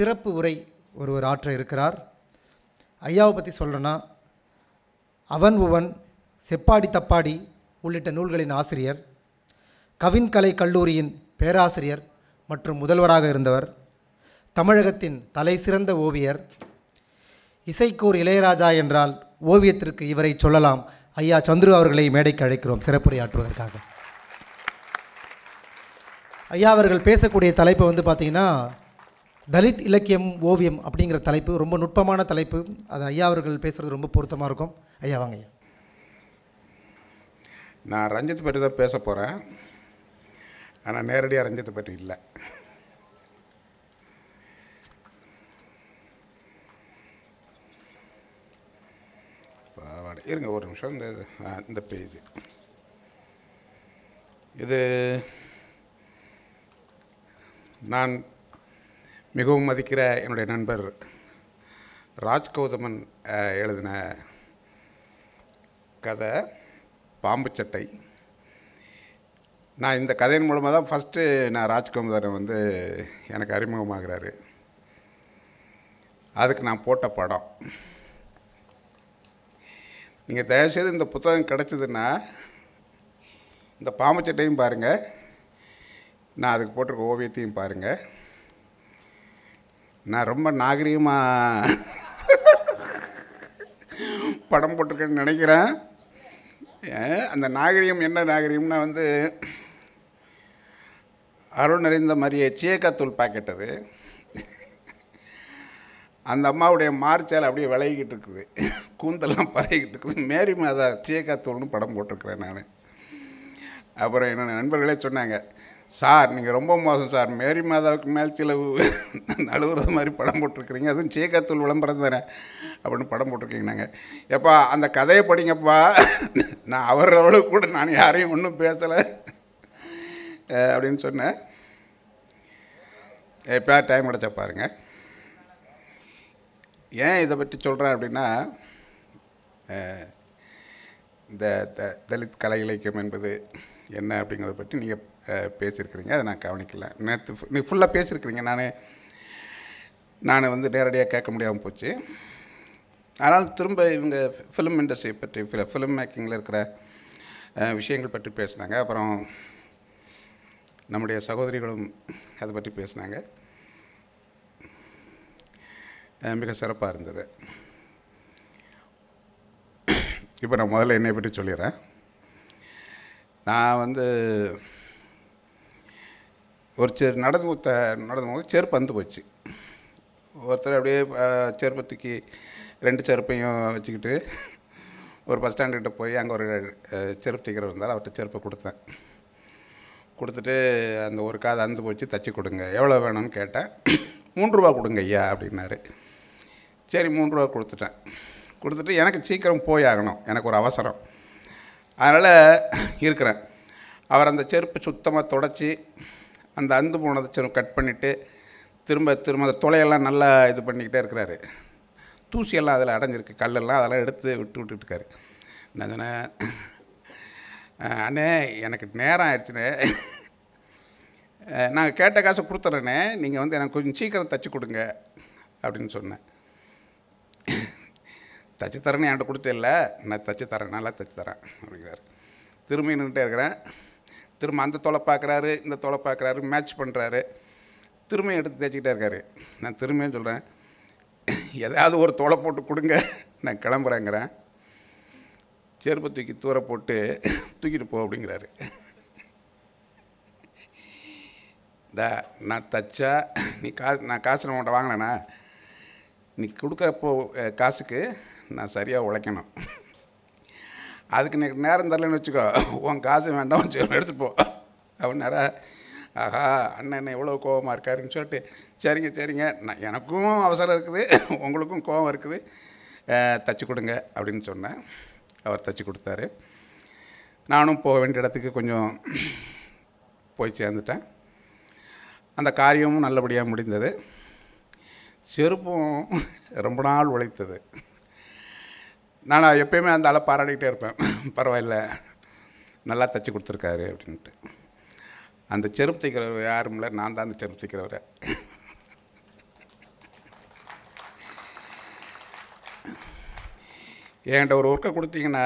திறப்பு உரை ஒருவர் ஆற்ற இருக்கிறார் ஐயாவை பற்றி சொல்கிறேன்னா அவன் உவன் செப்பாடி தப்பாடி உள்ளிட்ட நூல்களின் ஆசிரியர் கவின்கலை கல்லூரியின் பேராசிரியர் மற்றும் முதல்வராக இருந்தவர் தமிழகத்தின் தலை சிறந்த ஓவியர் இசைக்கூர் இளையராஜா என்றால் ஓவியத்திற்கு இவரை சொல்லலாம் ஐயா சந்துரு அவர்களை மேடைக்கு அழைக்கிறோம் சிறப்புரையாற்றுவதற்காக ஐயா அவர்கள் பேசக்கூடிய தலைப்பு வந்து பார்த்திங்கன்னா தலித் இலக்கியம் ஓவியம் அப்படிங்கிற தலைப்பு ரொம்ப நுட்பமான தலைப்பு அது ஐயா அவர்கள் பேசுகிறது ரொம்ப பொருத்தமாக இருக்கும் ஐயா வாங்க ஐயா நான் ரஞ்சித் பற்றி தான் பேச போகிறேன் ஆனால் நேரடியாக ரஞ்சித்தை பற்றி இல்லை இருங்க ஒரு நிமிஷம் இந்த இந்த பேஜ் இது நான் மிகவும் மதிக்கிற என்னுடைய நண்பர் ராஜ்கௌதமன் எழுதின கதை பாம்பு சட்டை நான் இந்த கதையின் மூலமாக தான் ஃபஸ்ட்டு நான் ராஜ்கௌதமன் வந்து எனக்கு அறிமுகமாகிறாரு அதுக்கு நான் போட்ட படம் நீங்கள் தயவுசெய்து இந்த புத்தகம் கிடச்சிதுன்னா இந்த பாம்பு சட்டையும் பாருங்கள் நான் அதுக்கு போட்டிருக்க ஓவியத்தையும் பாருங்கள் நான் ரொம்ப நாகரீகமாக படம் போட்டிருக்கேன்னு நினைக்கிறேன் அந்த நாகரீகம் என்ன நாகரீகம்னா வந்து அருள் நிறைந்த மாதிரியே சீயக்காத்தூள் பாக்கெட் அது அந்த அம்மாவுடைய மார்ச்சால் அப்படியே விளையிட்டு இருக்குது கூந்தெல்லாம் பரவிக்கிட்டு இருக்குது மேரி மாதா சீயக்காத்தூள்னு படம் போட்டிருக்கிறேன் நான் அப்புறம் என்னோடய நண்பர்களே சொன்னாங்க சார் நீங்கள் ரொம்ப மோசம் சார் மேரி மாதாவுக்கு மேல் சில நழுவுறது மாதிரி படம் போட்டிருக்கிறீங்க அதுவும் சேகத்தூள் விளம்பரம் தானே அப்படின்னு படம் போட்டிருக்கீங்க நாங்கள் எப்பா அந்த கதையை படிங்கப்பா நான் அவர் அளவுக்கு கூட நான் யாரையும் ஒன்றும் பேசலை அப்படின்னு சொன்னேன் எப்போ டைம் கிடச்ச பாருங்கள் ஏன் இதை பற்றி சொல்கிறேன் அப்படின்னா இந்த தலித் கலை இலக்கியம் என்பது என்ன அப்படிங்கிறத பற்றி நீங்கள் பேசியிருக்கிறீங்க அதை நான் கவனிக்கல நேற்று நீ ஃபுல்லாக பேசியிருக்கிறீங்க நான் நான் வந்து நேரடியாக கேட்க முடியாமல் போச்சு ஆனால் திரும்ப இவங்க ஃபிலிம் இண்டஸ்ட்ரியை பற்றி ஃபில ஃபிலிம் மேக்கிங்கில் இருக்கிற விஷயங்கள் பற்றி பேசினாங்க அப்புறம் நம்முடைய சகோதரிகளும் அதை பற்றி பேசினாங்க மிக சிறப்பாக இருந்தது இப்போ நான் முதல்ல என்னை பற்றி சொல்லிடுறேன் நான் வந்து ஒரு சேர் நடந்து நடந்து போது செருப்பு அந்து போச்சு ஒருத்தர் அப்படியே செருப்பை தூக்கி ரெண்டு செருப்பையும் வச்சுக்கிட்டு ஒரு பஸ் ஸ்டாண்டுக்கிட்ட போய் அங்கே ஒரு செருப்பு தீக்கிற இருந்தால் அவர்கிட்ட செருப்பை கொடுத்தேன் கொடுத்துட்டு அந்த ஒரு காது அந்து போச்சு தச்சு கொடுங்க எவ்வளோ வேணும்னு கேட்டேன் மூன்று ரூபா கொடுங்க ஐயா அப்படின்னாரு சரி மூன்று ரூபா கொடுத்துட்டேன் கொடுத்துட்டு எனக்கு சீக்கிரம் போய் ஆகணும் எனக்கு ஒரு அவசரம் அதனால் இருக்கிறேன் அவர் அந்த செருப்பு சுத்தமாக தொடச்சி அந்த அந்து போனதை கட் பண்ணிவிட்டு திரும்ப திரும்ப அந்த துளையெல்லாம் நல்லா இது பண்ணிக்கிட்டே இருக்கிறாரு தூசியெல்லாம் அதில் அடைஞ்சிருக்கு கல்லெல்லாம் அதெல்லாம் எடுத்து விட்டு விட்டுட்டுருக்காரு நான் சொன்னேன் அண்ணே எனக்கு நேரம் ஆயிடுச்சுண்ணே நாங்கள் கேட்ட காசை கொடுத்துட்றேனே நீங்கள் வந்து எனக்கு கொஞ்சம் சீக்கிரம் தச்சு கொடுங்க அப்படின்னு சொன்னேன் தைச்சி தரேன்னு என்கிட்ட கொடுத்தே இல்லை நான் தைச்சி தரேன் நல்லா தச்சு தரேன் அப்படிங்கிறார் திரும்பி நின்றுட்டே இருக்கிறேன் திரும்ப அந்த தொலை பார்க்குறாரு இந்த தொலை பார்க்குறாரு மேட்ச் பண்ணுறாரு திரும்ப எடுத்து தேய்ச்சிக்கிட்டே இருக்காரு நான் திரும்பியும் சொல்கிறேன் எதாவது ஒரு தொலை போட்டு கொடுங்க நான் கிளம்புறேங்கிறேன் செருப்பு தூக்கி தூர போட்டு தூக்கிட்டு போ அப்படிங்கிறாரு டா நான் தச்சா நீ கா நான் காசு நான் உங்கள்கிட்ட வாங்கினேண்ணா நீ கொடுக்குறப்போ காசுக்கு நான் சரியாக உழைக்கணும் அதுக்கு நீ நேரம் தரலன்னு வச்சுக்கோ உன் காசு வேண்டாம் எடுத்துப்போ அப்படின்னாரா ஆஹா அண்ணன் எவ்வளோ கோபமாக இருக்காருன்னு சொல்லிட்டு சரிங்க சரிங்க நான் எனக்கும் அவசரம் இருக்குது உங்களுக்கும் கோபம் இருக்குது தச்சு கொடுங்க அப்படின்னு சொன்னேன் அவர் தச்சு கொடுத்தாரு நானும் போக வேண்டிய இடத்துக்கு கொஞ்சம் போய் சேர்ந்துட்டேன் அந்த காரியமும் நல்லபடியாக முடிந்தது செருப்பும் ரொம்ப நாள் உழைத்தது நான் எப்பயுமே அந்த ஆளை பாராட்டிக்கிட்டே இருப்பேன் பரவாயில்ல நல்லா தச்சு கொடுத்துருக்காரு அப்படின்ட்டு அந்த செருப்பு தைக்கிறவர் யாரும் இல்லை நான் தான் அந்த செருப்பு தைக்கிறவர் என்கிட்ட ஒரு ஒர்க்கை கொடுத்தீங்கன்னா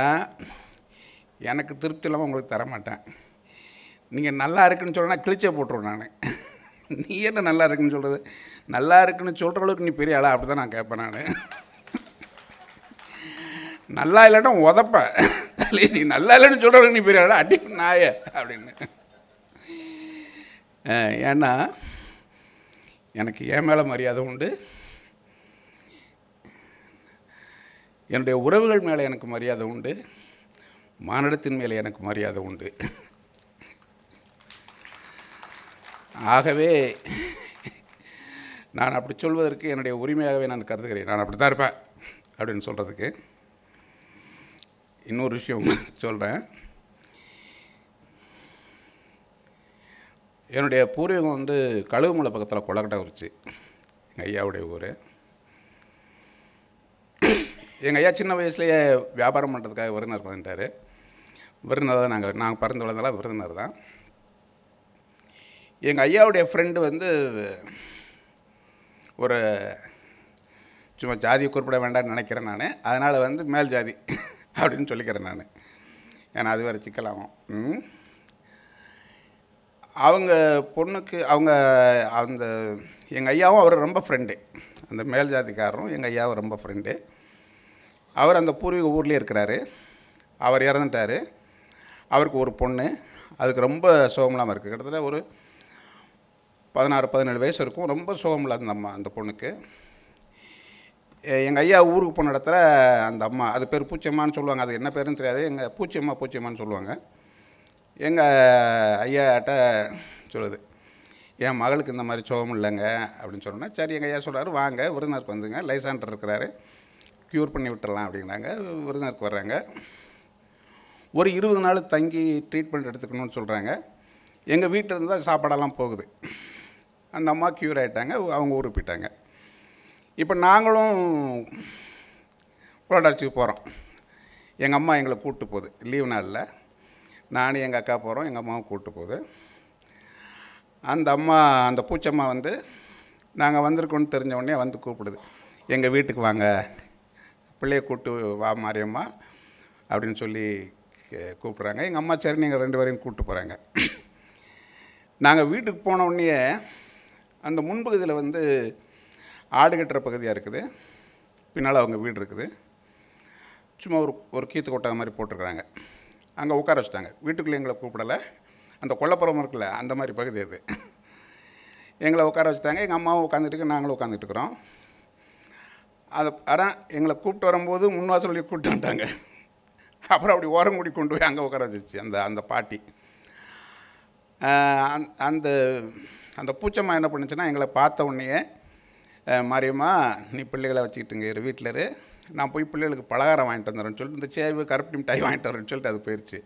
எனக்கு திருப்தி இல்லாமல் உங்களுக்கு தரமாட்டேன் நீங்கள் நல்லா இருக்குன்னு சொன்னால் கிழிச்சே போட்டுருவேன் நான் நீ என்ன நல்லா இருக்குன்னு சொல்கிறது நல்லா இருக்குன்னு சொல்கிற அளவுக்கு நீ பெரிய ஆளா அப்படி தான் நான் கேட்பேன் நான் நல்லா இல்லாட்டும் உதப்பேன் இல்லை நீ நல்லா இல்லைன்னு சொல்கிறவங்க நீ பெரிய அடி நாய அப்படின்னு ஏன்னா எனக்கு என் மேலே மரியாதை உண்டு என்னுடைய உறவுகள் மேலே எனக்கு மரியாதை உண்டு மானிடத்தின் மேலே எனக்கு மரியாதை உண்டு ஆகவே நான் அப்படி சொல்வதற்கு என்னுடைய உரிமையாகவே நான் கருதுகிறேன் நான் அப்படி தான் இருப்பேன் அப்படின்னு சொல்கிறதுக்கு இன்னொரு விஷயம் சொல்கிறேன் என்னுடைய பூர்வீகம் வந்து கழுகுமலை பக்கத்தில் கொலக்கட்டாக்குறிச்சி எங்கள் ஐயாவுடைய ஊர் எங்கள் ஐயா சின்ன வயசுலேயே வியாபாரம் பண்ணுறதுக்காக விருந்தினர் பண்ணிட்டார் விருந்தினர் தான் நாங்கள் நாங்கள் பிறந்து வளர்ந்தாலும் விருந்தினர் தான் எங்கள் ஐயாவுடைய ஃப்ரெண்டு வந்து ஒரு சும்மா ஜாதி குறிப்பிட வேண்டாம்னு நினைக்கிறேன் நான் அதனால் வந்து மேல் ஜாதி அப்படின்னு சொல்லிக்கிறேன் நான் ஏன்னா அது வேறு சிக்கலாகும் அவங்க பொண்ணுக்கு அவங்க அந்த எங்கள் ஐயாவும் அவர் ரொம்ப ஃப்ரெண்டு அந்த மேல் ஜாதிக்காரரும் எங்கள் ஐயாவும் ரொம்ப ஃப்ரெண்டு அவர் அந்த பூர்வீக ஊர்லேயே இருக்கிறாரு அவர் இறந்துட்டார் அவருக்கு ஒரு பொண்ணு அதுக்கு ரொம்ப சுகமில்லாமல் இருக்குது கிட்டத்தட்ட ஒரு பதினாறு பதினேழு வயசு இருக்கும் ரொம்ப சோகமில்லாத அம்மா அந்த பொண்ணுக்கு எங்கள் ஐயா ஊருக்கு போன இடத்துல அந்த அம்மா அது பேர் பூச்சியம்மான்னு சொல்லுவாங்க அது என்ன பேருன்னு தெரியாது எங்கள் பூச்சியம்மா பூச்சியம்மான்னு சொல்லுவாங்க எங்கள் ஐயாட்ட சொல்லுது என் மகளுக்கு இந்த மாதிரி சோகம் இல்லைங்க அப்படின்னு சொன்னோன்னா சரி எங்கள் ஐயா சொல்கிறாரு வாங்க விருந்தினருக்கு வந்துங்க லைசான்டர் இருக்கிறாரு க்யூர் பண்ணி விட்டுடலாம் அப்படிங்கிறாங்க விருந்தினருக்கு வர்றாங்க ஒரு இருபது நாள் தங்கி ட்ரீட்மெண்ட் எடுத்துக்கணும்னு சொல்கிறாங்க எங்கள் வீட்டிலேருந்து தான் சாப்பாடெல்லாம் போகுது அந்த அம்மா க்யூர் ஆகிட்டாங்க அவங்க ஊருக்கு போயிட்டாங்க இப்போ நாங்களும் புலடாட்சிக்கு போகிறோம் எங்கள் அம்மா எங்களை கூப்பிட்டு போகுது லீவ் நாளில் நானும் எங்கள் அக்கா போகிறோம் எங்கள் அம்மாவும் கூப்பிட்டு போகுது அந்த அம்மா அந்த பூச்சம்மா வந்து நாங்கள் வந்திருக்கோன்னு தெரிஞ்ச உடனே வந்து கூப்பிடுது எங்கள் வீட்டுக்கு வாங்க பிள்ளைய கூப்பிட்டு வா மாரியம்மா அப்படின்னு சொல்லி கூப்பிட்றாங்க எங்கள் அம்மா சரி நீங்கள் ரெண்டு பேரையும் கூப்பிட்டு போகிறாங்க நாங்கள் வீட்டுக்கு போன உடனே அந்த முன்பகுதியில் வந்து ஆடு கட்டுற பகுதியாக இருக்குது பின்னால் அவங்க வீடு இருக்குது சும்மா ஒரு ஒரு கீத்து கொட்டாங்க மாதிரி போட்டிருக்கிறாங்க அங்கே உட்கார வச்சுட்டாங்க வீட்டுக்குள்ளே எங்களை கூப்பிடலை அந்த கொல்லப்புறம் இருக்குல்ல அந்த மாதிரி பகுதி அது எங்களை உட்கார வச்சுட்டாங்க எங்கள் அம்மாவும் உட்காந்துட்டு நாங்களும் உட்காந்துட்டுருக்குறோம் அது ஆனால் எங்களை கூப்பிட்டு வரும்போது முன்வாசல் கூப்பிட்டு வந்துட்டாங்க அப்புறம் அப்படி ஓரம் கூடி கொண்டு போய் அங்கே உட்கார வச்சிருச்சு அந்த அந்த பாட்டி அந்த அந்த பூச்சம்மா என்ன பண்ணுச்சுன்னா எங்களை பார்த்த உடனேயே மாரியம்மா நீ பிள்ளைகளை வச்சுக்கிட்டுங்க இரு வீட்டில் இரு நான் போய் பிள்ளைகளுக்கு பலகாரம் வாங்கிட்டு வந்துடுறேன்னு சொல்லிட்டு இந்த சேவு கருப்பு மிட்டாய் வாங்கிட்டு வரேன்னு சொல்லிட்டு அது போயிடுச்சு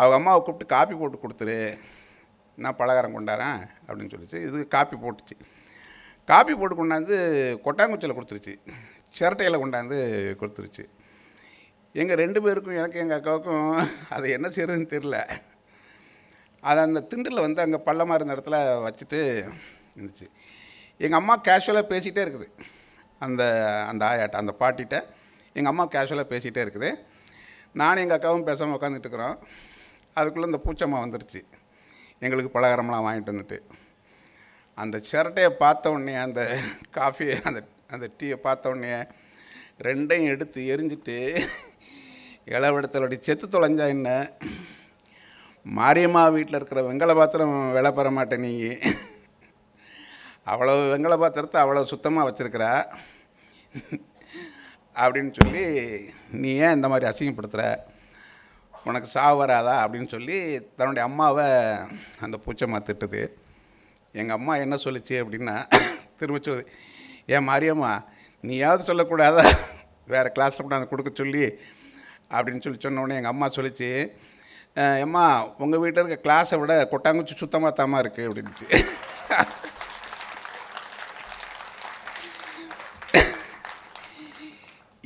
அவங்க அம்மாவை கூப்பிட்டு காப்பி போட்டு கொடுத்துரு நான் பலகாரம் கொண்டாரேன் அப்படின்னு சொல்லிச்சு இது காப்பி போட்டுச்சு காப்பி போட்டு கொண்டாந்து கொட்டாங்குச்சியில் கொடுத்துருச்சு சிரட்டையில் கொண்டாந்து கொடுத்துருச்சு எங்கள் ரெண்டு பேருக்கும் எனக்கு எங்கள் அக்காவுக்கும் அது என்ன செய்கிறதுன்னு தெரில அதை அந்த திண்டில் வந்து அங்கே பள்ளமாக இருந்த இடத்துல வச்சுட்டு இருந்துச்சு எங்கள் அம்மா கேஷுவலாக பேசிகிட்டே இருக்குது அந்த அந்த ஆயாட்ட அந்த பாட்டிகிட்ட எங்கள் அம்மா கேஷுவலாக பேசிகிட்டே இருக்குது நானும் எங்கள் அக்காவும் பேசாமல் உட்காந்துட்டு இருக்கிறோம் அதுக்குள்ளே இந்த பூச்சம்மா வந்துருச்சு எங்களுக்கு பலகாரம்லாம் வாங்கிட்டு வந்துட்டு அந்த சிரட்டையை பார்த்த உடனே அந்த காஃபியை அந்த அந்த டீயை பார்த்த உடனே ரெண்டையும் எடுத்து எரிஞ்சிட்டு இளவடத்தலோடைய செத்து தொலைஞ்சா என்ன மாரியம்மா வீட்டில் இருக்கிற வெங்கல பாத்திரம் விலை பெற மாட்டேன் நீங்கள் அவ்வளோ வெங்கல பாத்திரத்தை அவ்வளோ சுத்தமாக வச்சுருக்கிறா அப்படின்னு சொல்லி நீ ஏன் இந்த மாதிரி அசிங்கப்படுத்துகிற உனக்கு சாவு வராதா அப்படின்னு சொல்லி தன்னுடைய அம்மாவை அந்த பூச்சம்மா திட்டுது எங்கள் அம்மா என்ன சொல்லிச்சு அப்படின்னா திரும்ப சொல்லுது ஏன் மாரியம்மா நீயாவது சொல்லக்கூடாதா வேறு கிளாஸில் கூட அதை கொடுக்க சொல்லி அப்படின்னு சொல்லி சொன்னோடனே எங்கள் அம்மா சொல்லிச்சு ஏம்மா உங்கள் வீட்டில் இருக்க கிளாஸை விட கொட்டாங்குச்சி சுத்தமாக தாமா இருக்குது அப்படின்ச்சு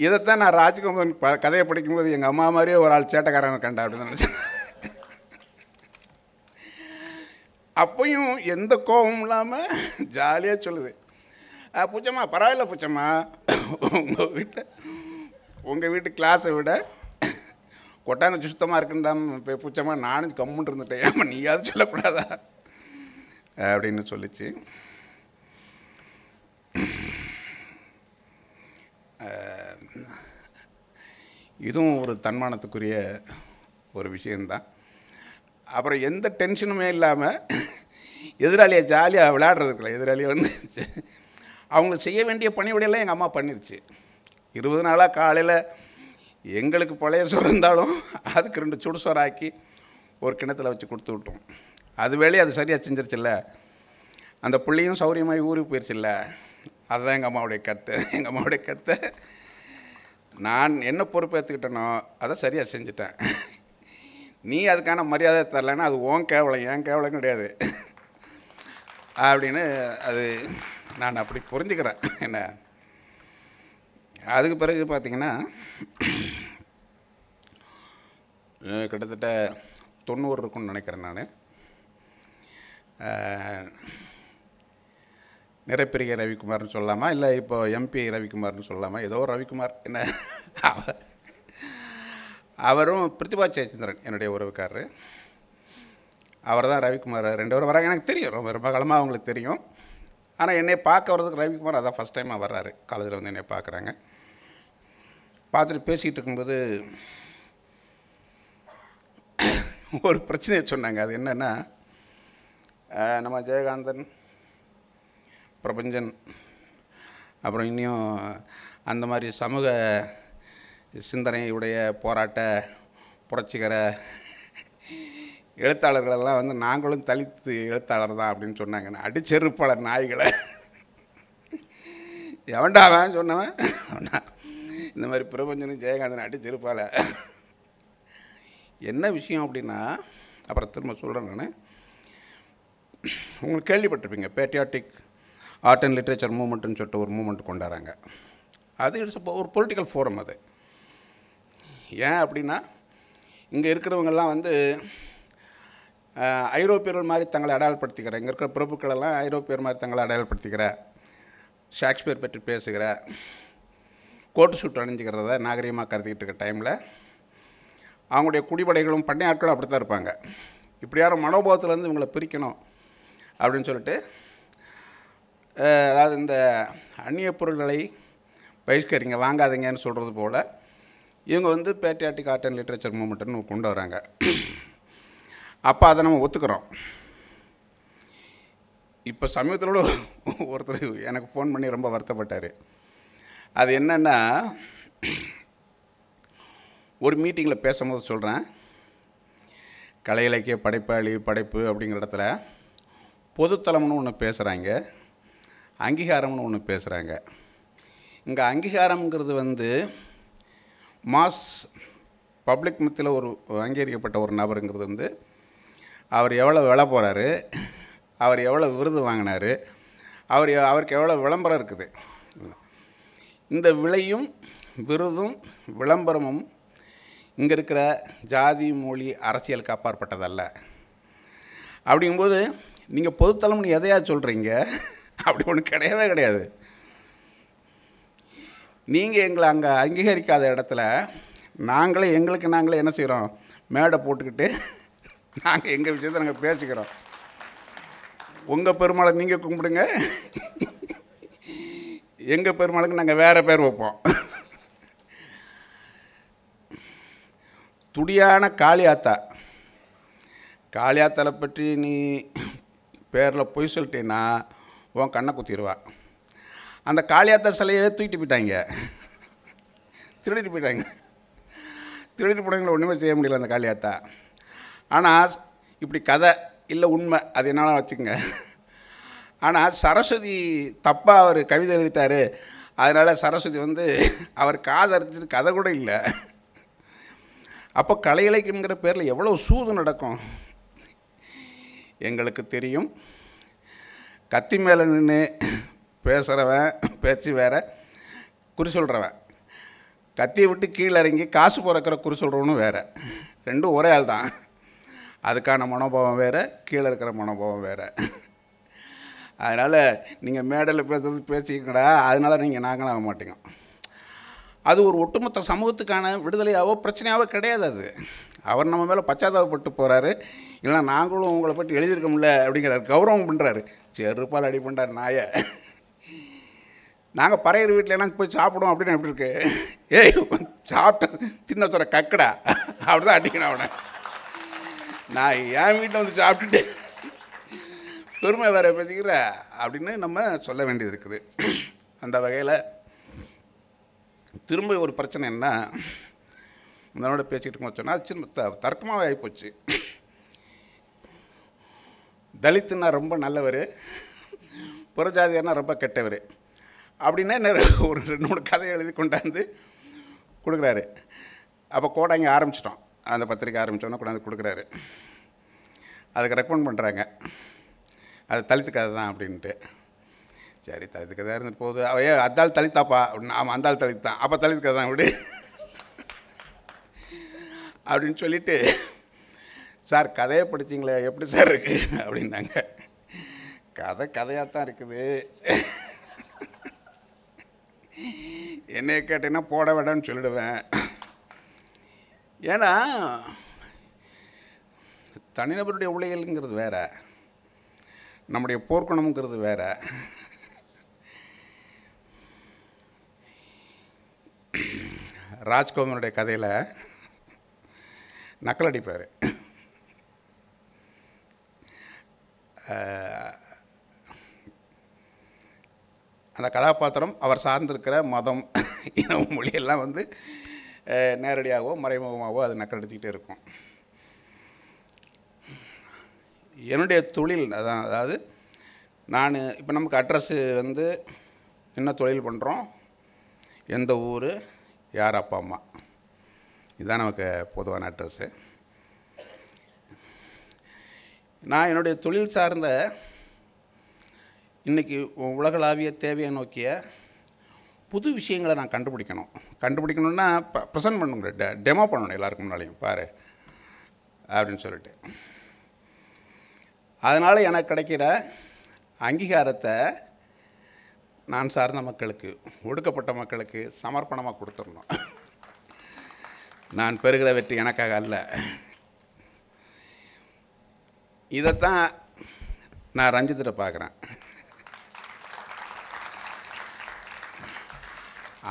இதைத்தான் நான் ராஜ்குமரன் ப கதையை படிக்கும்போது எங்கள் அம்மா மாதிரியே ஒரு ஆள் சேட்டக்காரன் கண்டா அப்படின்னு நினச்சேன் அப்பையும் எந்த கோபமும் இல்லாமல் ஜாலியாக சொல்லுது பூச்சம்மா பரவாயில்ல பூச்சம்மா உங்கள் வீட்டை உங்கள் வீட்டு கிளாஸை விட கொட்டாங்க சுத்தமாக இருக்குன்னு தான் இப்போ பூச்சம்மா நானும் கம்முன்ட்டு இருந்துட்டேன் ஏமா நீயாவது சொல்லக்கூடாதா அப்படின்னு சொல்லிச்சு இதுவும் ஒரு தன்மானத்துக்குரிய ஒரு விஷயந்தான் அப்புறம் எந்த டென்ஷனுமே இல்லாமல் எதிராளியை ஜாலியாக விளையாடுறதுக்குள்ள எதிராளி வந்து அவங்களுக்கு செய்ய வேண்டிய பணிவிடையெல்லாம் எங்கள் அம்மா பண்ணிருச்சு இருபது நாளாக காலையில் எங்களுக்கு பழைய சோறு இருந்தாலும் அதுக்கு ரெண்டு சுடு சோறு ஆக்கி ஒரு கிணத்துல வச்சு கொடுத்து விட்டோம் அது வேலையை அது சரியாக செஞ்சிருச்சுல்ல அந்த பிள்ளையும் சௌரியமாக ஊறி போயிடுச்சுல்ல அதுதான் எங்கள் அம்மாவுடைய கத்தை எங்கள் அம்மாவுடைய கத்தை நான் என்ன பொறுப்பேற்றுக்கிட்டேனோ அதை சரியாக செஞ்சுட்டேன் நீ அதுக்கான மரியாதை தரலைன்னா அது ஓன் கேவலம் ஏன் கேவலம் கிடையாது அப்படின்னு அது நான் அப்படி புரிஞ்சுக்கிறேன் என்ன அதுக்கு பிறகு பார்த்திங்கன்னா கிட்டத்தட்ட தொண்ணூறு இருக்குன்னு நினைக்கிறேன் நான் நிறைப்பெரிய ரவிக்குமார்னு சொல்லலாமா இல்லை இப்போ எம்பி ரவிக்குமார்னு சொல்லலாமா ஏதோ ரவிக்குமார் என்ன அவரும் பிரித்திபா ஜெயச்சந்திரன் என்னுடைய உறவுக்காரரு அவர் தான் ரவிக்குமார் ரெண்டு பேரும் வராங்க எனக்கு தெரியும் ரொம்ப ரொம்ப காலமாக அவங்களுக்கு தெரியும் ஆனால் என்னை பார்க்க வர்றதுக்கு ரவிக்குமார் அதான் ஃபஸ்ட் டைமாக வர்றாரு காலேஜில் வந்து என்னை பார்க்குறாங்க பார்த்துட்டு பேசிகிட்டு இருக்கும்போது ஒரு பிரச்சனையை சொன்னாங்க அது என்னென்னா நம்ம ஜெயகாந்தன் பிரபஞ்சன் அப்புறம் இன்னும் அந்த மாதிரி சமூக சிந்தனையுடைய போராட்ட புரட்சிகர எழுத்தாளர்களெல்லாம் வந்து நாங்களும் தலித்து எழுத்தாளர் தான் அப்படின்னு சொன்னாங்க அடிச்செருப்பாளர் நாய்களை எவன்டாவன் சொன்னவன் இந்த மாதிரி பிரபஞ்சனும் ஜெயகாந்தன் அடிச்செருப்பாள என்ன விஷயம் அப்படின்னா அப்புறம் திரும்ப சொல்கிறேன் நான் உங்களுக்கு கேள்விப்பட்டிருப்பீங்க பேட்டியாட்டிக் ஆர்ட் அண்ட் லிட்ரேச்சர் மூமெண்ட்டுன்னு சொல்லிட்டு ஒரு மூமெண்ட் கொண்டாடுறாங்க அது ஒரு பொலிட்டிக்கல் ஃபோரம் அது ஏன் அப்படின்னா இங்கே இருக்கிறவங்கெல்லாம் வந்து ஐரோப்பியர்கள் மாதிரி தங்களை அடையாளப்படுத்திக்கிற இங்கே இருக்கிற பிரபுக்களெல்லாம் ஐரோப்பியர் மாதிரி தங்களை அடையாளப்படுத்திக்கிற ஷேக்ஸ்பியர் பற்றி பேசுகிற கோட்டு சூட் அணிஞ்சுக்கிறத நாகரீகமாக கருதிக்கிட்டு இருக்க டைமில் அவங்களுடைய குடிபடைகளும் பண்ணையாட்களும் அப்படி தான் இருப்பாங்க இப்படியான மனோபாவத்திலேருந்து இவங்களை பிரிக்கணும் அப்படின்னு சொல்லிட்டு அதாவது இந்த அந்நிய பொருள்களை பயிர்க்கறிங்க வாங்காதீங்கன்னு சொல்கிறது போல் இவங்க வந்து பேட்டியாட்டிக் ஆர்ட் அண்ட் லிட்ரேச்சர் மூமெண்ட்னு கொண்டு வராங்க அப்போ அதை நம்ம ஒத்துக்கிறோம் இப்போ சமீபத்தோட ஒருத்தர் எனக்கு ஃபோன் பண்ணி ரொம்ப வருத்தப்பட்டார் அது என்னென்னா ஒரு மீட்டிங்கில் பேசும்போது சொல்கிறேன் கலை இலக்கிய படைப்பாளி படைப்பு அப்படிங்கிற இடத்துல பொதுத்தலம்னு ஒன்று பேசுகிறாங்க அங்கீகாரம்னு ஒன்று பேசுகிறாங்க இங்கே அங்கீகாரம்ங்கிறது வந்து மாஸ் பப்ளிக் மத்தியில் ஒரு அங்கீகரிக்கப்பட்ட ஒரு நபருங்கிறது வந்து அவர் எவ்வளோ விலை போகிறாரு அவர் எவ்வளோ விருது வாங்கினார் அவர் அவருக்கு எவ்வளோ விளம்பரம் இருக்குது இந்த விலையும் விருதும் விளம்பரமும் இங்கே இருக்கிற ஜாதி மொழி அரசியலுக்கு அப்பாற்பட்டதல்ல அப்படிங்கும்போது நீங்கள் பொதுத்தலைமுன்னு எதையா சொல்கிறீங்க அப்படி ஒன்று கிடையவே கிடையாது நீங்கள் எங்களை அங்கே அங்கீகரிக்காத இடத்துல நாங்களே எங்களுக்கு நாங்களே என்ன செய்கிறோம் மேடை போட்டுக்கிட்டு நாங்கள் எங்கள் விஷயத்தை நாங்கள் பேசிக்கிறோம் உங்கள் பெருமாளை நீங்கள் கும்பிடுங்க எங்கள் பெருமாளுக்கு நாங்கள் வேறு பேர் வைப்போம் துடியான காளியாத்தா காளியாத்தாவை பற்றி நீ பேரில் பொய் சொல்லிட்டேன்னா உன் கண்ணை குத்திடுவா அந்த காளியாத்தா சிலையவே தூக்கிட்டு போயிட்டாங்க திருடிட்டு போயிட்டாங்க திருடிட்டு போனவங்களை ஒன்றுமே செய்ய முடியல அந்த காளியாத்தா ஆனால் இப்படி கதை இல்லை உண்மை அது என்னால் வச்சுக்கோங்க ஆனால் சரஸ்வதி தப்பாக அவர் கவிதை எழுதிட்டார் அதனால் சரஸ்வதி வந்து அவர் காதை அரைச்சிட்டு கதை கூட இல்லை அப்போ கலை இலக்கியங்கிற பேரில் எவ்வளோ சூது நடக்கும் எங்களுக்கு தெரியும் கத்தி மேலே நின்று பேசுகிறவன் பேச்சு வேறு குறி சொல்கிறவன் கத்தியை விட்டு கீழே இறங்கி காசு பிறக்கிற குறி சொல்கிறவனும் வேறு ரெண்டும் ஒரே ஆள் தான் அதுக்கான மனோபாவம் வேறு கீழே இருக்கிற மனோபாவம் வேறு அதனால் நீங்கள் மேடையில் பேசுறது பேசிக்கடா அதனால் நீங்கள் நாங்களும் ஆக மாட்டேங்க அது ஒரு ஒட்டுமொத்த சமூகத்துக்கான விடுதலையாவோ பிரச்சனையாவோ கிடையாது அது அவர் நம்ம மேலே பச்சாதாபப்பட்டு போகிறாரு இல்லைனா நாங்களும் உங்களை பற்றி எழுதியிருக்கோம்ல அப்படிங்கிறார் கௌரவம் பண்ணுறாரு செருப்பால் அடிப்பண்டார் நாயை நாங்கள் பறையர் வீட்டிலலாம் போய் சாப்பிடுவோம் அப்படின்னு எப்படி இருக்கு ஏய் சாப்பிட்டேன் தின்ன சொல்கிற கக்கடா அப்படி தான் அடிக்கணும் அவனை நான் என் வீட்டில் வந்து சாப்பிட்டுட்டு பெருமை வேற பேசிக்கிற அப்படின்னு நம்ம சொல்ல வேண்டியது இருக்குது அந்த வகையில் திரும்ப ஒரு பிரச்சனை என்ன முதனோட பேசிக்கிட்டு இருக்கோம் சொன்னால் சின்ன தர்க்கமாக ஆகிப்போச்சு தலித்துன்னா ரொம்ப நல்லவர் புறஜாதியார்னா ரொம்ப கெட்டவர் அப்படின்னா என்ன ஒரு ரெண்டு மூணு கதை எழுதி கொண்டாந்து கொடுக்குறாரு அப்போ கோடாங்க ஆரம்பிச்சிட்டோம் அந்த பத்திரிக்கை ஆரம்பித்தோன்னா கொண்டாந்து கொடுக்குறாரு அதுக்கு ரெக்கமெண்ட் பண்ணுறாங்க அது தலித்து கதை தான் அப்படின்ட்டு சரி தலித்து கதையாக இருந்துட்டு போகுது அவ ஏ அந்தாள் தலித்தாப்பா அப்படின்னு ஆமாம் ஆள் தலித்து தான் அப்போ தலித்து கதை தான் அப்படி அப்படின்னு சொல்லிவிட்டு சார் கதையை படிச்சிங்களே எப்படி சார் இருக்கு அப்படின்னாங்க கதை கதையாக தான் இருக்குது என்னைய கேட்டிங்கன்னா போட விடன்னு சொல்லிடுவேன் ஏன்னா தனிநபருடைய உலைகள்ங்கிறது வேறு நம்முடைய போர்க்குணம்ங்கிறது வேறு ராஜ்கோமனுடைய கதையில் நக்கல் அடிப்பார் அந்த கதாபாத்திரம் அவர் சார்ந்திருக்கிற மதம் இன மொழியெல்லாம் வந்து நேரடியாகவோ மறைமுகமாகவோ அது நக்கடிச்சிக்கிட்டே இருக்கும் என்னுடைய தொழில் அதான் அதாவது நான் இப்போ நமக்கு அட்ரஸ்ஸு வந்து என்ன தொழில் பண்ணுறோம் எந்த ஊர் யார் அப்பா அம்மா இதுதான் நமக்கு பொதுவான அட்ரஸ்ஸு நான் என்னுடைய தொழில் சார்ந்த இன்றைக்கி உலகளாவிய தேவையை நோக்கிய புது விஷயங்களை நான் கண்டுபிடிக்கணும் கண்டுபிடிக்கணும்னா ப்ரெசென்ட் பண்ண டெ டெமோ பண்ணணும் எல்லாருக்கும் முன்னாலையும் பாரு அப்படின்னு சொல்லிட்டு அதனால் எனக்கு கிடைக்கிற அங்கீகாரத்தை நான் சார்ந்த மக்களுக்கு ஒடுக்கப்பட்ட மக்களுக்கு சமர்ப்பணமாக கொடுத்துடணும் நான் பெறுகிற வெற்றி எனக்காக அல்ல இதைத்தான் நான் ரஞ்சித்திட்ட பார்க்குறேன்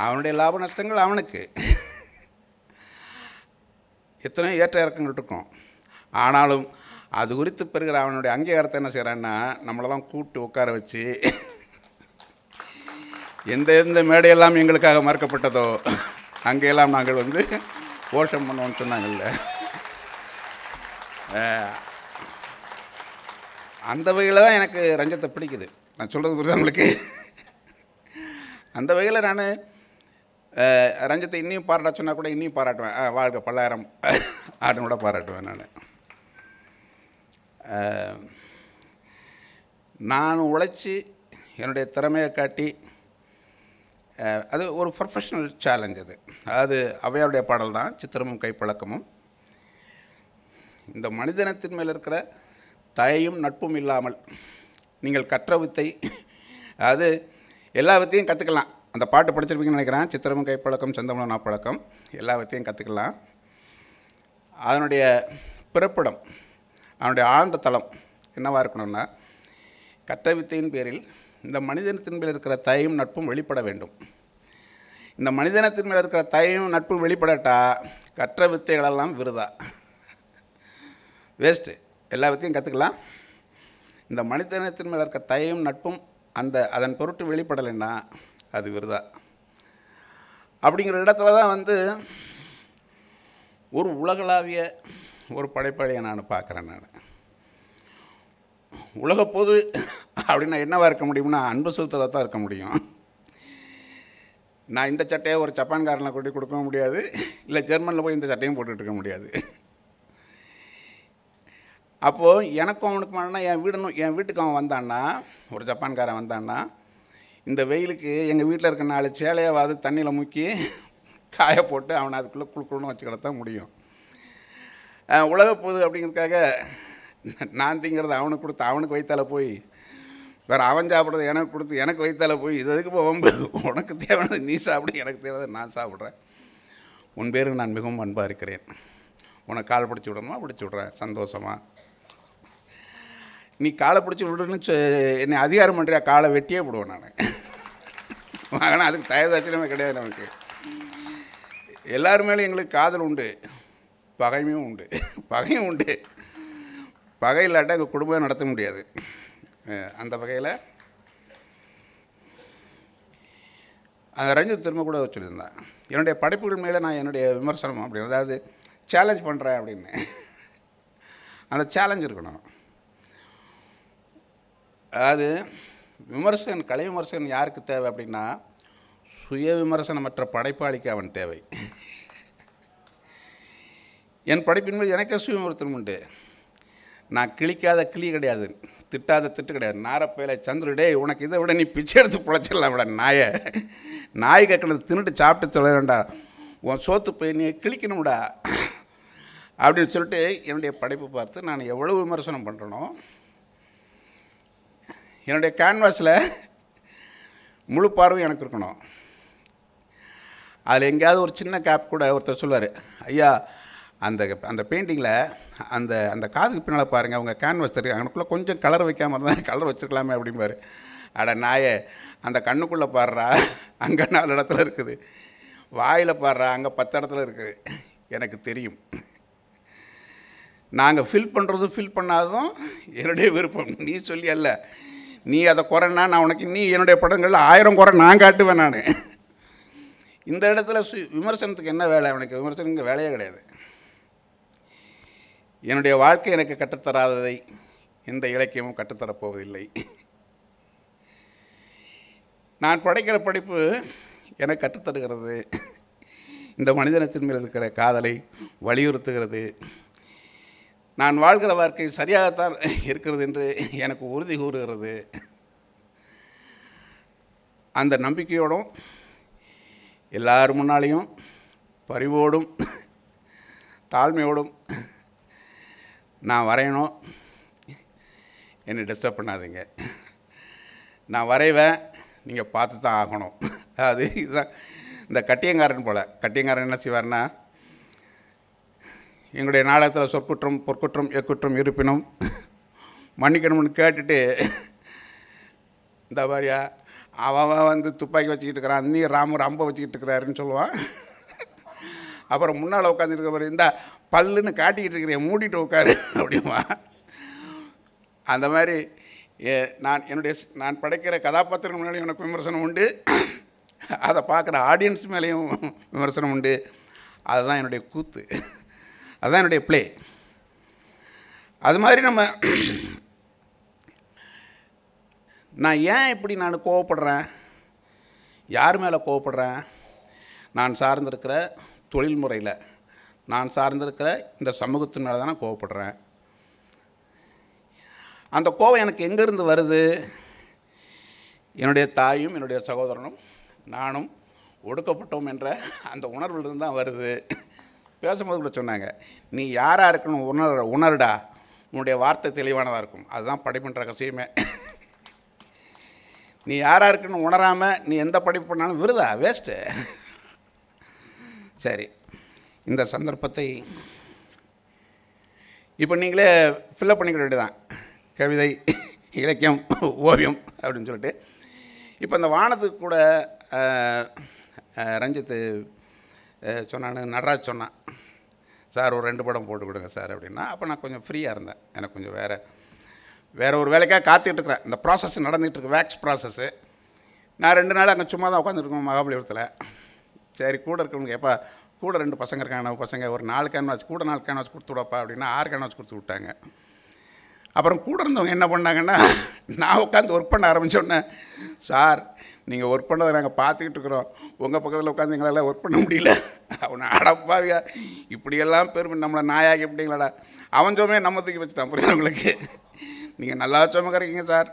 அவனுடைய லாப நஷ்டங்கள் அவனுக்கு எத்தனையோ ஏற்ற இறக்கங்கள் இருக்கும் ஆனாலும் அது குறித்து பெறுகிற அவனுடைய அங்கீகாரத்தை என்ன செய்கிறான்னா நம்மளெல்லாம் கூப்பிட்டு உட்கார வச்சு எந்த எந்த மேடையெல்லாம் எங்களுக்காக மறக்கப்பட்டதோ அங்கேயெல்லாம் நாங்கள் வந்து கோஷம் பண்ணுவோம்னு சொன்னாங்கல்ல அந்த வகையில் தான் எனக்கு ரஞ்சத்தை பிடிக்குது நான் சொல்கிறது புரியுது உங்களுக்கு அந்த வகையில் நான் ரஞ்சத்தை இன்னும் பாராட்ட சொன்னால் கூட இன்னும் பாராட்டுவேன் வாழ்க்கை பல்லாயிரம் ஆட்டம் கூட பாராட்டுவேன் நான் நான் உழைச்சி என்னுடைய திறமையை காட்டி அது ஒரு ப்ரொஃபஷ்னல் சேலஞ்ச் அது அதாவது அவையாருடைய பாடல் தான் சித்திரமும் கைப்பழக்கமும் இந்த மனிதனத்தின் மேல் இருக்கிற தயையும் நட்பும் இல்லாமல் நீங்கள் கற்ற வித்தை அது எல்லா வித்தையும் கற்றுக்கலாம் அந்த பாட்டு படிச்சிருப்பீங்கன்னு நினைக்கிறேன் சித்திரமும் கைப்பழக்கம் செந்தமலம் நாப்பழக்கம் எல்லா வித்தையும் கற்றுக்கலாம் அதனுடைய பிறப்பிடம் அவனுடைய ஆழ்ந்த தளம் என்னவாக இருக்கணும்னா கற்ற வித்தையின் பேரில் இந்த மனிதனத்தின் மேல் இருக்கிற தயும் நட்பும் வெளிப்பட வேண்டும் இந்த மனிதனத்தின் மேல் இருக்கிற தயும் நட்பும் வெளிப்படட்டா கற்ற வித்தைகளெல்லாம் விருதா வேஸ்ட்டு எல்லா வித்தையும் கற்றுக்கலாம் இந்த மனிதனத்தின் மேல் இருக்க தயும் நட்பும் அந்த அதன் பொருட்டு வெளிப்படலைன்னா அது விருதா அப்படிங்கிற இடத்துல தான் வந்து ஒரு உலகளாவிய ஒரு படைப்பாளியை நான் பார்க்குறேன் நான் உலகப்போது அப்படின்னா என்னவாக இருக்க முடியும்னா அன்பு சுத்தராக தான் இருக்க முடியும் நான் இந்த சட்டையை ஒரு ஜப்பான்காரனை கொண்டு கொடுக்கவும் முடியாது இல்லை ஜெர்மனில் போய் இந்த சட்டையும் இருக்க முடியாது அப்போது எனக்கும் அவனுக்கு என் வீடனும் என் வீட்டுக்கு அவன் வந்தான்னா ஒரு ஜப்பான்காரன் வந்தான்னா இந்த வெயிலுக்கு எங்கள் வீட்டில் இருக்க நாலு சேலையாவது தண்ணியில் முக்கி காய போட்டு அவனை அதுக்குள்ளே குழுக்குழுன்னு வச்சுக்கிட தான் முடியும் உலக போது அப்படிங்கிறதுக்காக நான் திங்கிறது அவனுக்கு கொடுத்து அவனுக்கு வைத்தால போய் வேறு அவன் சாப்பிட்றது எனக்கு கொடுத்து எனக்கு வைத்தால போய் இது எதுக்கு போகும்போது உனக்கு தேவையானது நீ சாப்பிடு எனக்கு தேவையானது நான் சாப்பிட்றேன் உன் பேருக்கு நான் மிகவும் அன்பாக இருக்கிறேன் உனக்கு கால் பிடிச்சி விடணுமா பிடிச்சி விட்றேன் சந்தோஷமாக நீ காலை பிடிச்சி விடுன்னு என்னை அதிகாரம் பண்ணுறியா காலை வெட்டியே விடுவேன் நான் ஆனால் அதுக்கு தயதாச்சரியமே கிடையாது நமக்கு எல்லார் எங்களுக்கு காதல் உண்டு பகைமையும் உண்டு பகையும் உண்டு பகை இல்லாட்டா எங்கள் குடும்பம் நடத்த முடியாது அந்த வகையில் அந்த ரஞ்சித் திரும்ப கூட வச்சுருந்தேன் என்னுடைய படைப்புகள் மேலே நான் என்னுடைய விமர்சனம் அப்படின்னு அதாவது சேலஞ்ச் பண்ணுறேன் அப்படின்னு அந்த சேலஞ்ச் இருக்கணும் அதாவது விமர்சகன் கலை விமர்சகன் யாருக்கு தேவை அப்படின்னா சுய விமர்சனமற்ற படைப்பாளிக்கு அவன் தேவை என் படைப்பின் மீது எனக்கே விமர்சனம் உண்டு நான் கிழிக்காத கிளி கிடையாது திட்டாத திட்டு கிடையாது நாரப்பயில சந்திரடே உனக்கு இதை விட நீ பிச்சை எடுத்து பிழைச்சிடலாம் விட நாயை நாய் கக்கணது தின்னுட்டு சாப்பிட்டு தொலை வேண்டாம் உன் சோத்து போய் நீ கிழிக்கணும்டா அப்படின்னு சொல்லிட்டு என்னுடைய படைப்பு பார்த்து நான் எவ்வளோ விமர்சனம் பண்ணுறனோ என்னுடைய கேன்வாஸில் முழு பார்வை எனக்கு இருக்கணும் அதில் எங்கேயாவது ஒரு சின்ன கேப் கூட ஒருத்தர் சொல்லுவார் ஐயா அந்த அந்த பெயிண்டிங்கில் அந்த அந்த காதுக்கு பின்னால் பாருங்கள் அவங்க கேன்வாஸ் தெரியும் அங்கனுக்குள்ளே கொஞ்சம் கலர் வைக்காமல் இருந்தால் கலர் வச்சுருக்கலாமே அப்படிம்பாரு அட நாயே அந்த கண்ணுக்குள்ளே பாடுறா அங்கே நாலு இடத்துல இருக்குது வாயில் பாடுறா அங்கே பத்து இடத்துல இருக்குது எனக்கு தெரியும் நாங்கள் ஃபில் பண்ணுறதும் ஃபில் பண்ணாததும் என்னுடைய விருப்பம் நீ சொல்லி அல்ல நீ அதை குறைனா நான் உனக்கு நீ என்னுடைய படங்களில் ஆயிரம் குறை நான் காட்டுவேன் நான் இந்த இடத்துல சு விமர்சனத்துக்கு என்ன வேலை அவனுக்கு விமர்சனங்க வேலையே கிடையாது என்னுடைய வாழ்க்கை எனக்கு கற்றுத்தராததை எந்த இலக்கியமும் கற்றுத்தரப்போவதில்லை நான் படைக்கிற படிப்பு எனக்கு கற்றுத்தருகிறது இந்த மனிதனத்தின் மேல் இருக்கிற காதலை வலியுறுத்துகிறது நான் வாழ்கிற வாழ்க்கை சரியாகத்தான் இருக்கிறது என்று எனக்கு உறுதி கூறுகிறது அந்த நம்பிக்கையோடும் எல்லார் முன்னாலேயும் பரிவோடும் தாழ்மையோடும் நான் வரையணும் என்னை டிஸ்டர்ப் பண்ணாதீங்க நான் வரைவேன் நீங்கள் பார்த்து தான் ஆகணும் அது இதுதான் இந்த கட்டியங்காரன் போல் கட்டியங்காரன் என்ன செய்வார்னா எங்களுடைய நாடகத்தில் சொற்குற்றம் பொற்குற்றம் எக்குற்றம் இருப்பினும் மன்னிக்கணும்னு கேட்டுட்டு இந்த மாதிரியா அவன் வந்து துப்பாக்கி வச்சுக்கிட்டு இருக்கிறான் நீ ராமர் அம்பை வச்சுக்கிட்டு இருக்கிறாருன்னு சொல்லுவான் அப்புறம் முன்னால் உட்காந்துருக்கவர் இந்த பல்லுன்னு காட்டிக்கிட்டு இருக்கிறேன் மூடிட்டு உட்காரு அப்படிமா அந்த மாதிரி ஏ நான் என்னுடைய நான் படைக்கிற கதாபாத்திரம் மேலேயும் எனக்கு விமர்சனம் உண்டு அதை பார்க்குற ஆடியன்ஸ் மேலேயும் விமர்சனம் உண்டு அதுதான் என்னுடைய கூத்து அதுதான் என்னுடைய பிளே அது மாதிரி நம்ம நான் ஏன் இப்படி நான் கோவப்படுறேன் யார் மேலே கோவப்படுறேன் நான் சார்ந்திருக்கிற தொழில் முறையில் நான் சார்ந்திருக்கிற இந்த சமூகத்தின் மேலே தான் கோவப்படுறேன் அந்த கோவம் எனக்கு எங்கேருந்து வருது என்னுடைய தாயும் என்னுடைய சகோதரனும் நானும் ஒடுக்கப்பட்டோம் என்ற அந்த உணர்விலிருந்து தான் வருது பேசும்போது கூட சொன்னாங்க நீ யாராக இருக்கணும் உணர் உணருடா உன்னுடைய வார்த்தை தெளிவானதாக இருக்கும் அதுதான் படைப்புன்ற ரகசியமே நீ யாராக இருக்குன்னு உணராமல் நீ எந்த படிப்பு பண்ணாலும் விருதா வேஸ்ட்டு சரி இந்த சந்தர்ப்பத்தை இப்போ நீங்களே ஃபில்லப் பண்ணிக்க வேண்டியதான் கவிதை இலக்கியம் ஓவியம் அப்படின்னு சொல்லிட்டு இப்போ இந்த வானத்துக்கு கூட ரஞ்சித்து சொன்னாங்க நடராஜ் சொன்னான் சார் ஒரு ரெண்டு படம் போட்டு கொடுங்க சார் அப்படின்னா அப்போ நான் கொஞ்சம் ஃப்ரீயாக இருந்தேன் எனக்கு கொஞ்சம் வேறு வேறு ஒரு வேலைக்காக காத்துட்ருக்குறேன் இந்த ப்ராசஸ் நடந்துகிட்ருக்கு வேக்ஸ் ப்ராசஸ்ஸு நான் ரெண்டு நாள் அங்கே சும்மா தான் உட்காந்துருக்கோம் மகாபலிபுரத்தில் சரி கூட இருக்கவங்க எப்போ கூட ரெண்டு பசங்க இருக்காங்க பசங்க ஒரு நாலு கேன்வாஸ் கூட நாலு கேன்வாஸ் கொடுத்து விடப்பா அப்படின்னா ஆறு வச்சு கொடுத்து விட்டாங்க அப்புறம் கூட இருந்தவங்க என்ன பண்ணாங்கன்னா நான் உட்காந்து ஒர்க் பண்ண ஆரம்பித்தோடனே சார் நீங்கள் ஒர்க் பண்ணதை நாங்கள் பார்த்துக்கிட்டு இருக்கிறோம் உங்கள் பக்கத்தில் உட்காந்து எங்களால் ஒர்க் பண்ண முடியல அவனை அடப்பாவியா இப்படியெல்லாம் பெருமை நம்மளை நாயாகி அப்படிங்களாடா அவன் சோமே நம்ம தூக்கி வச்சுட்டான் புரியுது உங்களுக்கு நீங்கள் நல்லா சுமக்கிறீங்க சார்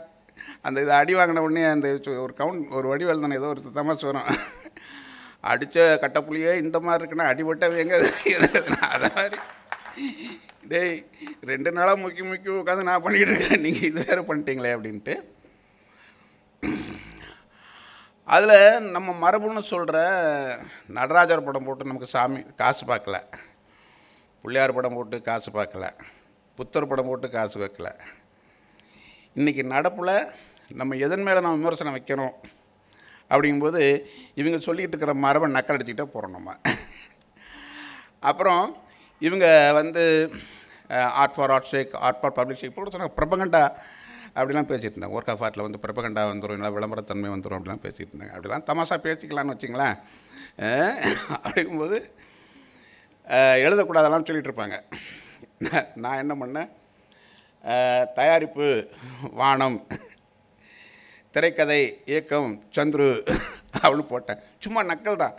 அந்த இதை அடி வாங்கின உடனே அந்த ஒரு கவுண்ட் ஒரு வடிவேல் தானே ஏதோ ஒரு தமாஸ் வரும் அடித்த கட்டப்புள்ளியே இந்த மாதிரி இருக்குன்னா அடிபட்ட எங்கே அதை மாதிரி டேய் ரெண்டு நாளாக முக்கி முக்கி உட்காந்து நான் பண்ணிக்கிட்டு இருக்கேன் நீங்கள் இது வேறு பண்ணிட்டீங்களே அப்படின்ட்டு அதில் நம்ம மரபுன்னு சொல்கிற நடராஜர் படம் போட்டு நமக்கு சாமி காசு பார்க்கல பிள்ளையார் படம் போட்டு காசு பார்க்கல புத்தர் படம் போட்டு காசு பார்க்கல இன்றைக்கி நடப்பில் நம்ம எதன் மேலே நம்ம விமர்சனம் வைக்கணும் அப்படிங்கும்போது இவங்க சொல்லிக்கிட்டு இருக்கிற மரபை நக்கல் அடிச்சுக்கிட்டே போகிறோம் நம்ம அப்புறம் இவங்க வந்து art for art sake art for public sake போட்டு சொன்னாங்க பிரபங்கண்டா அப்படிலாம் பேசிகிட்டு இருந்தாங்க ஒர்க் ஆஃப் ஆர்ட்டில் வந்து பிரபகண்டா வந்துடும் இல்லை விளம்பரத்தன்மை வந்துடும் அப்படிலாம் பேசிகிட்டு இருந்தாங்க அப்படிலாம் தமாஷா பேசிக்கலாம்னு வச்சிங்களேன் அப்படிங்கும்போது எழுதக்கூடாதெல்லாம் சொல்லிகிட்டு இருப்பாங்க நான் என்ன பண்ணேன் தயாரிப்பு வானம் திரைக்கதை இயக்கம் சந்துரு அவளும் போட்டேன் சும்மா நக்கல் தான்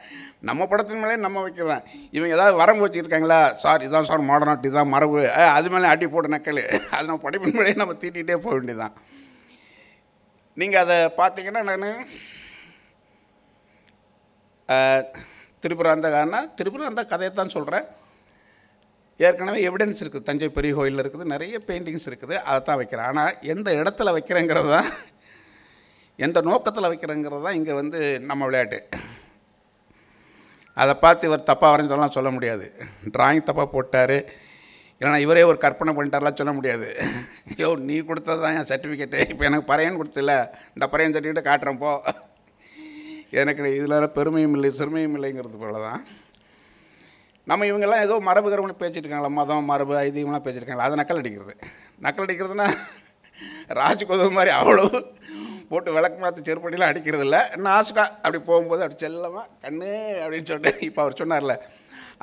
நம்ம படத்தின் மேலே நம்ம வைக்கிறேன் இவங்க ஏதாவது வரம்பு வச்சுருக்காங்களா சார் இதுதான் சார் மாடர்னாட்டி இதுதான் மரபு அது மேலே அடி போட்ட நக்கல் அது நம்ம படைப்பின் மேலே நம்ம தீட்டிகிட்டே போக வேண்டியதான் நீங்கள் அதை பார்த்தீங்கன்னா நான் திரிபுராந்தகான்னா திரிபுராந்த கதையை தான் சொல்கிறேன் ஏற்கனவே எவிடன்ஸ் இருக்குது தஞ்சை பெரிய கோயிலில் இருக்குது நிறைய பெயிண்டிங்ஸ் இருக்குது அதை தான் வைக்கிறேன் ஆனால் எந்த இடத்துல வைக்கிறேங்கிறது தான் எந்த நோக்கத்தில் வைக்கிறேங்கிறது தான் இங்கே வந்து நம்ம விளையாட்டு அதை பார்த்து இவர் தப்பாக வரைஞ்சதெல்லாம் சொல்ல முடியாது ட்ராயிங் தப்பாக போட்டார் இல்லைனா இவரே ஒரு கற்பனை பண்ணிட்டாரெலாம் சொல்ல முடியாது ஐயோ நீ கொடுத்தது தான் என் சர்டிஃபிகேட்டு இப்போ எனக்கு பறையன் கொடுத்துல இந்த பறையன் சர்டிஃபிகேட்டை காட்டுறேன் போ எனக்கு இதில் பெருமையும் இல்லை சிறுமையும் இல்லைங்கிறது போல தான் நம்ம இவங்கெல்லாம் ஏதோ மரபு கருவனு பேசியிருக்காங்களா மதம் மரபு ஐதீகம்லாம் பேசியிருக்காங்களா அதை நக்கல் அடிக்கிறது நக்கல் அடிக்கிறதுனா ராஜ்கோதம் மாதிரி அவ்வளோ போட்டு விளக்கு அடிக்கிறது இல்லை அடிக்கிறதில்ல ஆசுக்கா அப்படி போகும்போது அப்படி செல்லமா கண்ணு அப்படின்னு சொல்லிட்டு இப்போ அவர் சொன்னார்ல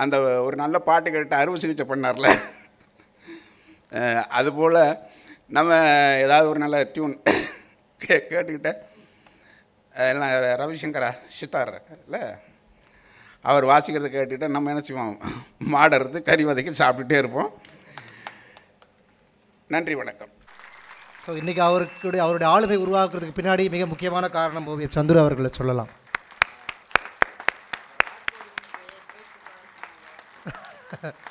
அந்த ஒரு நல்ல பாட்டு கேட்டு அறுவை சிகிச்சை பண்ணார்ல அதுபோல் நம்ம ஏதாவது ஒரு நல்ல டியூன் கே கேட்டுக்கிட்டேன் எல்லாம் ரவிசங்கரா சித்தார் இல்லை அவர் வாசிக்கிறத கேட்டுக்கிட்டு நம்ம என்ன செய்வோம் மாடுறது கறி வதக்கி சாப்பிட்டுட்டே இருப்போம் நன்றி வணக்கம் ஸோ இன்றைக்கி அவருக்குடைய அவருடைய ஆளுமை உருவாக்குறதுக்கு பின்னாடி மிக முக்கியமான காரணம் ஓவிய சந்துரு அவர்களை சொல்லலாம்